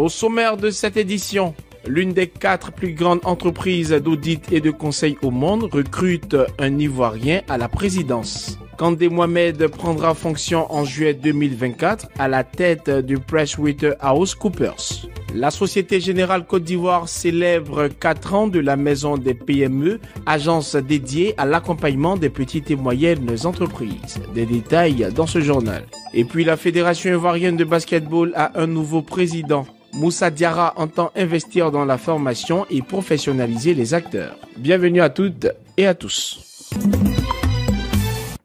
Au sommaire de cette édition, l'une des quatre plus grandes entreprises d'audit et de conseil au monde recrute un Ivoirien à la présidence. Kandé Mohamed prendra fonction en juillet 2024 à la tête du House Coopers. La Société Générale Côte d'Ivoire célèbre quatre ans de la Maison des PME, agence dédiée à l'accompagnement des petites et moyennes entreprises. Des détails dans ce journal. Et puis la Fédération ivoirienne de basketball a un nouveau président. Moussa Diara entend investir dans la formation et professionnaliser les acteurs. Bienvenue à toutes et à tous.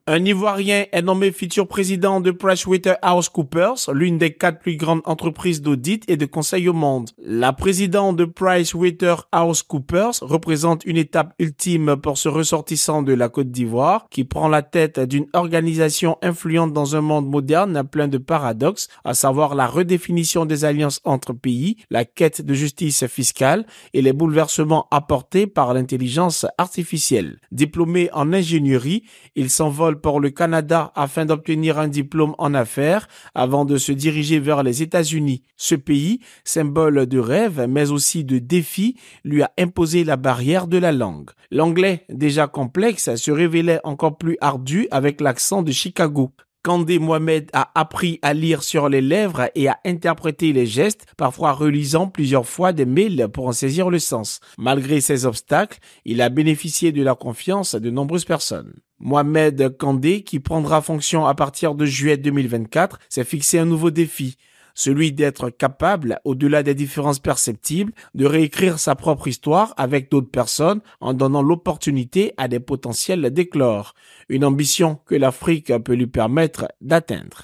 Un Ivoirien est nommé futur président de PricewaterhouseCoopers, l'une des quatre plus grandes entreprises d'audit et de conseil au monde. La présidente de PricewaterhouseCoopers représente une étape ultime pour ce ressortissant de la Côte d'Ivoire qui prend la tête d'une organisation influente dans un monde moderne plein de paradoxes, à savoir la redéfinition des alliances entre pays, la quête de justice fiscale et les bouleversements apportés par l'intelligence artificielle. Diplômé en ingénierie, il s'envole pour le Canada afin d'obtenir un diplôme en affaires avant de se diriger vers les États-Unis. Ce pays, symbole de rêve mais aussi de défi, lui a imposé la barrière de la langue. L'anglais, déjà complexe, se révélait encore plus ardu avec l'accent de Chicago. Kandé Mohamed a appris à lire sur les lèvres et à interpréter les gestes, parfois relisant plusieurs fois des mails pour en saisir le sens. Malgré ces obstacles, il a bénéficié de la confiance de nombreuses personnes. Mohamed Kandé, qui prendra fonction à partir de juillet 2024, s'est fixé un nouveau défi, celui d'être capable, au-delà des différences perceptibles, de réécrire sa propre histoire avec d'autres personnes en donnant l'opportunité à des potentiels d'éclore, une ambition que l'Afrique peut lui permettre d'atteindre.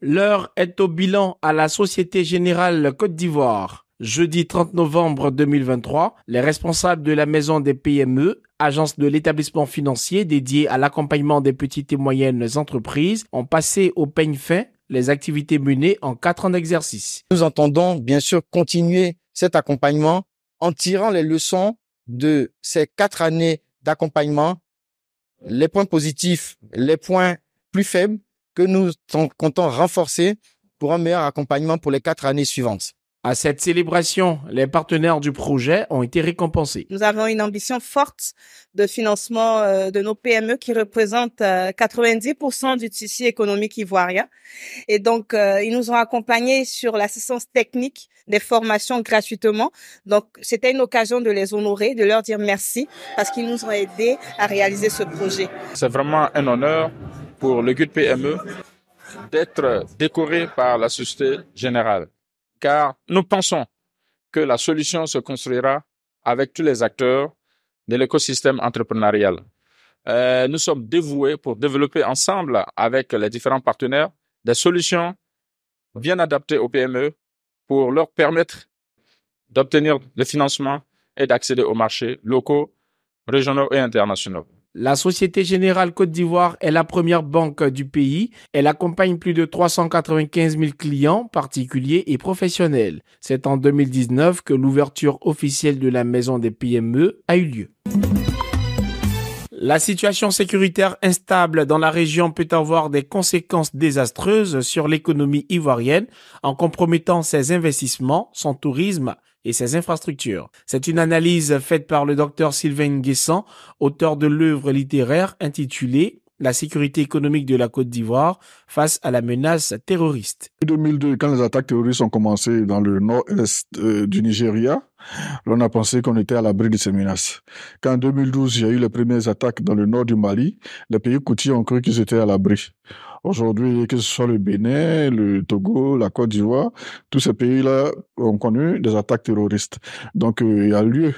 L'heure est au bilan à la Société Générale Côte d'Ivoire. Jeudi 30 novembre 2023, les responsables de la Maison des PME, agence de l'établissement financier dédiée à l'accompagnement des petites et moyennes entreprises, ont passé au peigne fin les activités menées en quatre ans d'exercice. Nous entendons bien sûr continuer cet accompagnement en tirant les leçons de ces quatre années d'accompagnement, les points positifs, les points plus faibles que nous comptons renforcer pour un meilleur accompagnement pour les quatre années suivantes. À cette célébration, les partenaires du projet ont été récompensés. Nous avons une ambition forte de financement euh, de nos PME qui représentent 90% euh, du tissu économique ivoirien. Et donc, euh, ils nous ont accompagnés sur l'assistance technique des formations gratuitement. Donc, c'était une occasion de les honorer, de leur dire merci parce qu'ils nous ont aidés à réaliser ce projet. C'est vraiment un honneur pour le GUD PME d'être décoré par la Société Générale car nous pensons que la solution se construira avec tous les acteurs de l'écosystème entrepreneurial. Euh, nous sommes dévoués pour développer ensemble avec les différents partenaires des solutions bien adaptées aux PME pour leur permettre d'obtenir le financement et d'accéder aux marchés locaux, régionaux et internationaux. La Société Générale Côte d'Ivoire est la première banque du pays. Elle accompagne plus de 395 000 clients particuliers et professionnels. C'est en 2019 que l'ouverture officielle de la maison des PME a eu lieu. La situation sécuritaire instable dans la région peut avoir des conséquences désastreuses sur l'économie ivoirienne en compromettant ses investissements, son tourisme et ses infrastructures. C'est une analyse faite par le docteur Sylvain Guessant, auteur de l'œuvre littéraire intitulée la sécurité économique de la Côte d'Ivoire face à la menace terroriste. En 2002, quand les attaques terroristes ont commencé dans le nord-est euh, du Nigeria, on a pensé qu'on était à l'abri de ces menaces. Quand en 2012, il y a eu les premières attaques dans le nord du Mali, les pays côtiers ont cru qu'ils étaient à l'abri. Aujourd'hui, que ce soit le Bénin, le Togo, la Côte d'Ivoire, tous ces pays-là ont connu des attaques terroristes. Donc, euh, il y a lieu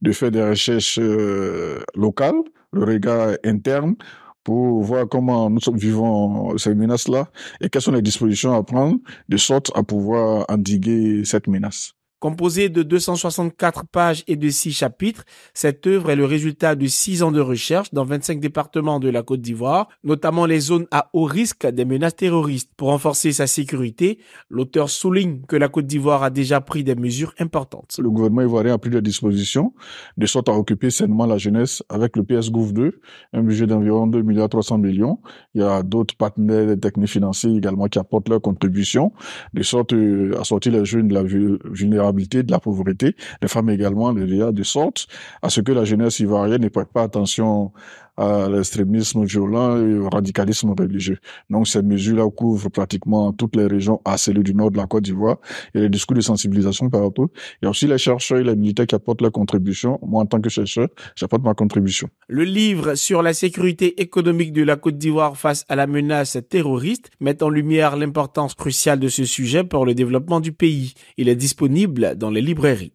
de faire des recherches euh, locales, le regard interne pour voir comment nous vivons ces menaces-là et quelles sont les dispositions à prendre de sorte à pouvoir endiguer cette menace. Composée de 264 pages et de 6 chapitres, cette œuvre est le résultat de 6 ans de recherche dans 25 départements de la Côte d'Ivoire, notamment les zones à haut risque des menaces terroristes. Pour renforcer sa sécurité, l'auteur souligne que la Côte d'Ivoire a déjà pris des mesures importantes. Le gouvernement ivoirien a pris des disposition de sorte à occuper sainement la jeunesse avec le PS 2, un budget d'environ 2 milliards millions. Il y a d'autres partenaires des techniques financiers également qui apportent leur contribution de sorte euh, à sortir les jeunes de la vulnérabilité de la pauvreté, les femmes également, de sorte à ce que la jeunesse ivoirienne ne prête pas attention à l'extrémisme violent et au radicalisme religieux. Donc ces mesures-là couvrent pratiquement toutes les régions à celles du nord de la Côte d'Ivoire. Et les discours de sensibilisation partout. Il y a aussi les chercheurs et les militaires qui apportent leur contribution. Moi, en tant que chercheur, j'apporte ma contribution. Le livre sur la sécurité économique de la Côte d'Ivoire face à la menace terroriste met en lumière l'importance cruciale de ce sujet pour le développement du pays. Il est disponible dans les librairies.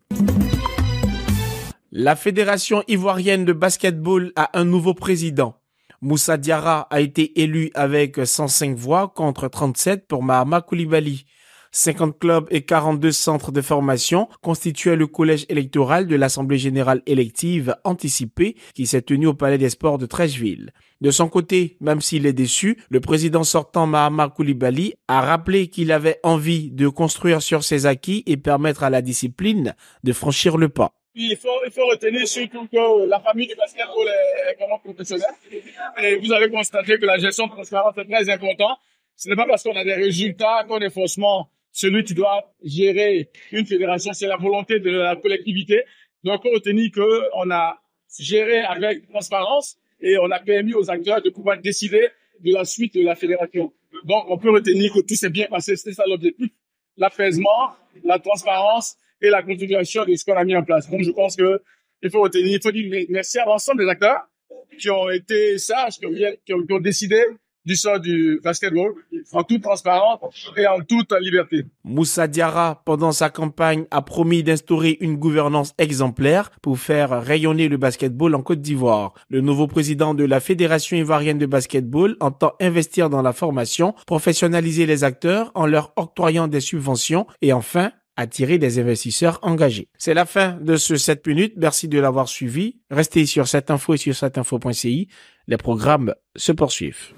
La Fédération ivoirienne de basketball a un nouveau président. Moussa Diara a été élu avec 105 voix contre 37 pour Mahama Koulibaly. 50 clubs et 42 centres de formation constituaient le collège électoral de l'Assemblée générale élective anticipée qui s'est tenue au Palais des Sports de Trècheville. De son côté, même s'il est déçu, le président sortant Mahama Koulibaly a rappelé qu'il avait envie de construire sur ses acquis et permettre à la discipline de franchir le pas il faut, il faut retenir surtout que la famille du basketball est vraiment professionnelle. Et vous avez constaté que la gestion transparente transparence est très importante. Ce n'est pas parce qu'on a des résultats qu'on est forcément celui qui doit gérer une fédération. C'est la volonté de la collectivité. Donc, on retenir que on a géré avec transparence et on a permis aux acteurs de pouvoir décider de la suite de la fédération. Donc, on peut retenir que tout s'est bien passé. C'est ça l'objectif. L'apaisement, la transparence la configuration de ce qu'on a mis en place. Donc, je pense que il faut, dire merci à l'ensemble des acteurs qui ont été sages, qui ont, décidé du sort du basketball en toute transparence et en toute liberté. Moussa diara pendant sa campagne, a promis d'instaurer une gouvernance exemplaire pour faire rayonner le basketball en Côte d'Ivoire. Le nouveau président de la Fédération ivoirienne de basketball entend investir dans la formation, professionnaliser les acteurs en leur octroyant des subventions et enfin attirer des investisseurs engagés. C'est la fin de ce 7 minutes. Merci de l'avoir suivi. Restez sur cette info et sur cette info.ci. Les programmes se poursuivent.